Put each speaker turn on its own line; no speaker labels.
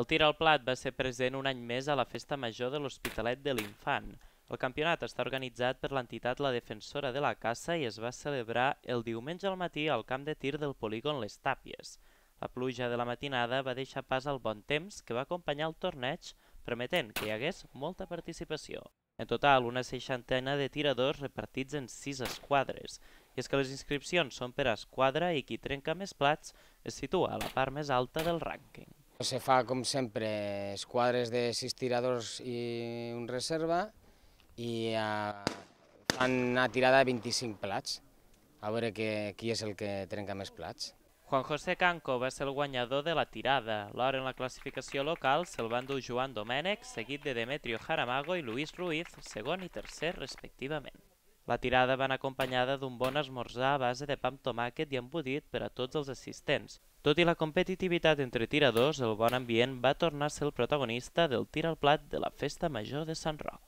El tir al plat va ser present un any més a la Festa Major de l'Hospitalet de l'Infant. El campionat està organitzat per l'entitat La Defensora de la Caça i es va celebrar el diumenge al matí al camp de tir del polígon Les Tàpies. La pluja de la matinada va deixar pas al bon temps que va acompanyar el torneig, prometent que hi hagués molta participació. En total, una seixantena de tiradors repartits en sis esquadres. I és que les inscripcions són per esquadra i qui trenca més plats es situa a la part més alta del rànquing.
Pues se fa, com sempre, esquadres de sis tiradors i un reserva i eh, fan una tirada de 25 plats, a veure que, qui és el que trenca més plats.
Juan José Canco va ser el guanyador de la tirada. L'hora en la classificació local se'l van dur Joan Domènech, seguit de Demetrio Jaramago i Luis Ruiz, segon i tercer respectivament. La tirada va anar acompanyada d'un bon esmorzar a base de pa amb tomàquet i embudit per a tots els assistents. Tot i la competitivitat entre tiradors, el bon ambient va tornar a ser el protagonista del tir al plat de la Festa Major de Sant Roc.